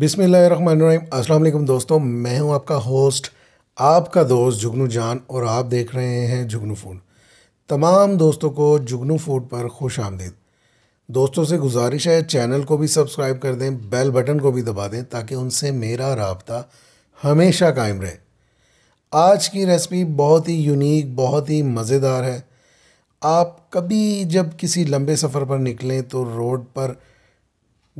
बिसमीम् अल्लाम दोस्तों मैं हूं आपका होस्ट आपका दोस्त जुगनू जान और आप देख रहे हैं जुगनू फूड तमाम दोस्तों को जुगनू फूड पर खुश आमदीद दोस्तों से गुजारिश है चैनल को भी सब्सक्राइब कर दें बेल बटन को भी दबा दें ताकि उनसे मेरा रबता हमेशा कायम रहे आज की रेसिपी बहुत ही यूनिक बहुत ही मज़ेदार है आप कभी जब किसी लंबे सफ़र पर निकलें तो रोड पर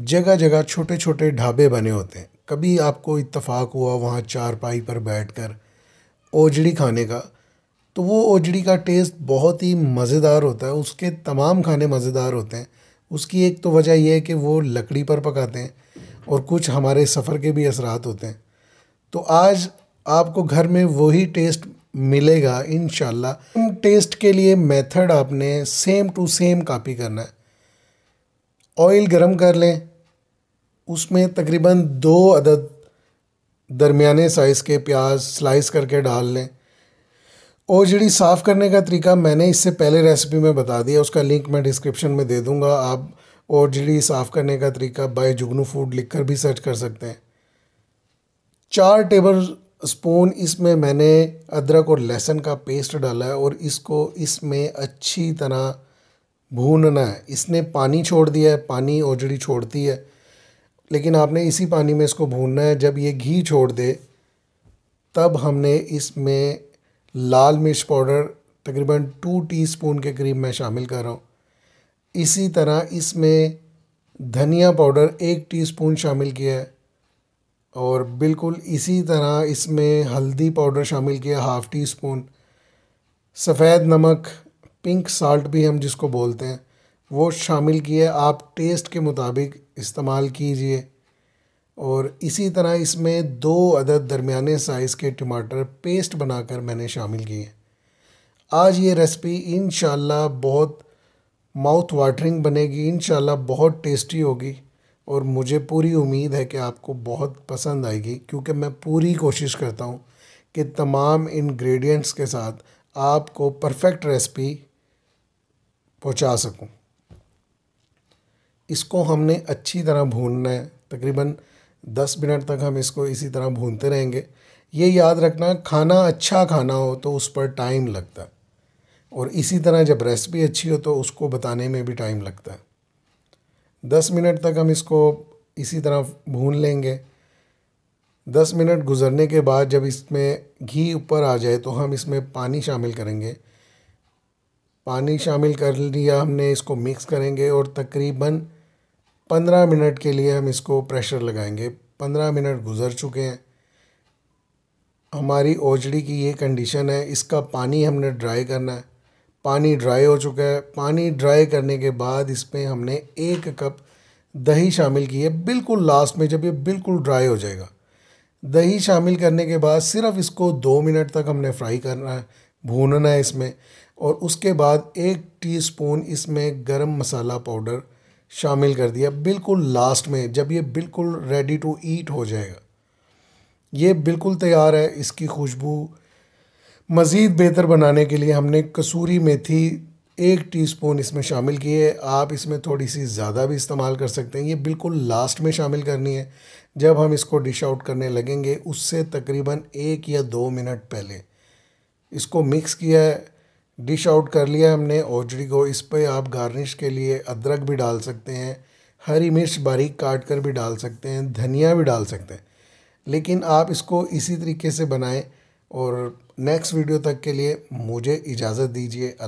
जगह जगह छोटे छोटे ढाबे बने होते हैं कभी आपको इतफ़ाक़ हुआ वहाँ चारपाई पर बैठकर ओजड़ी खाने का तो वो ओजड़ी का टेस्ट बहुत ही मज़ेदार होता है उसके तमाम खाने मज़ेदार होते हैं उसकी एक तो वजह यह है कि वो लकड़ी पर पकाते हैं और कुछ हमारे सफ़र के भी असरात होते हैं तो आज आपको घर में वही टेस्ट मिलेगा इन टेस्ट के लिए मेथड आपने सेम टू सेम कॉपी करना है ऑयल गरम कर लें उसमें तकरीबन दो अदद दरमियाने साइज़ के प्याज स्लाइस करके डाल लें और जड़ी साफ़ करने का तरीका मैंने इससे पहले रेसिपी में बता दिया उसका लिंक मैं डिस्क्रिप्शन में दे दूँगा आप और जड़ी साफ़ करने का तरीका बाय जुगनू फूड लिख कर भी सर्च कर सकते हैं चार टेबल स्पून इसमें मैंने अदरक और लहसुन का पेस्ट डाला है और इसको इसमें अच्छी तरह भूनना है इसने पानी छोड़ दिया है पानी ओजड़ी छोड़ती है लेकिन आपने इसी पानी में इसको भूनना है जब ये घी छोड़ दे तब हमने इसमें लाल मिर्च पाउडर तकरीबन टू टीस्पून के करीब मैं शामिल कर रहा हूँ इसी तरह इसमें धनिया पाउडर एक टीस्पून शामिल किया है और बिल्कुल इसी तरह इसमें हल्दी पाउडर शामिल किया हाफ़ टी स्पून सफ़ेद नमक पिंक साल्ट भी हम जिसको बोलते हैं वो शामिल किए आप टेस्ट के मुताबिक इस्तेमाल कीजिए और इसी तरह इसमें दो अदद दरमियाने साइज़ के टमाटर पेस्ट बनाकर मैंने शामिल किए आज ये रेसिपी इन बहुत माउथ वाटरिंग बनेगी इन बहुत टेस्टी होगी और मुझे पूरी उम्मीद है कि आपको बहुत पसंद आएगी क्योंकि मैं पूरी कोशिश करता हूँ कि तमाम इंग्रेडिएंट्स के साथ आपको परफेक्ट रेसिपी पहुंचा सकूं इसको हमने अच्छी तरह भूनना है तकरीबन दस मिनट तक हम इसको इसी तरह भूनते रहेंगे ये याद रखना खाना अच्छा खाना हो तो उस पर टाइम लगता है और इसी तरह जब रेसिपी अच्छी हो तो उसको बताने में भी टाइम लगता है दस मिनट तक हम इसको इसी तरह भून लेंगे दस मिनट गुजरने के बाद जब इसमें घी ऊपर आ जाए तो हम इसमें पानी शामिल करेंगे पानी शामिल कर लिया हमने इसको मिक्स करेंगे और तकरीबन पंद्रह मिनट के लिए हम इसको प्रेशर लगाएंगे पंद्रह मिनट गुज़र चुके हैं हमारी ओजड़ी की ये कंडीशन है इसका पानी हमने ड्राई करना है पानी ड्राई हो चुका है पानी ड्राई करने के बाद इसमें हमने एक कप दही शामिल की है बिल्कुल लास्ट में जब ये बिल्कुल ड्राई हो जाएगा दही शामिल करने के बाद सिर्फ इसको दो मिनट तक हमने फ्राई करना है भूनना है इसमें और उसके बाद एक टीस्पून इसमें गरम मसाला पाउडर शामिल कर दिया बिल्कुल लास्ट में जब ये बिल्कुल रेडी टू ईट हो जाएगा ये बिल्कुल तैयार है इसकी खुशबू मज़ीद बेहतर बनाने के लिए हमने कसूरी मेथी एक टीस्पून इसमें शामिल की है आप इसमें थोड़ी सी ज़्यादा भी इस्तेमाल कर सकते हैं ये बिल्कुल लास्ट में शामिल करनी है जब हम इसको डिश आउट करने लगेंगे उससे तकरीबन एक या दो मिनट पहले इसको मिक्स किया है डिश आउट कर लिया हमने ओजड़ी को इस पर आप गार्निश के लिए अदरक भी डाल सकते हैं हरी मिर्च बारीक काट कर भी डाल सकते हैं धनिया भी डाल सकते हैं लेकिन आप इसको इसी तरीके से बनाएं और नेक्स्ट वीडियो तक के लिए मुझे इजाज़त दीजिए अल्लाह